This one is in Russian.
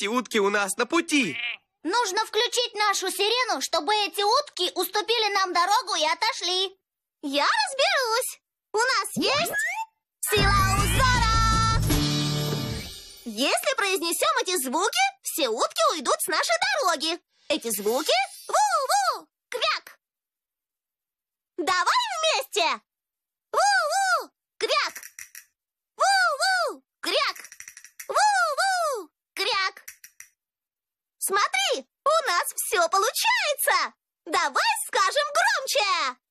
эти утки у нас на пути. Нужно включить нашу сирену, чтобы эти утки уступили нам дорогу и отошли. Я разберусь. У нас есть сила узора. Если произнесем эти звуки, все утки уйдут с нашей дороги. Эти звуки Смотри, у нас все получается! Давай скажем громче!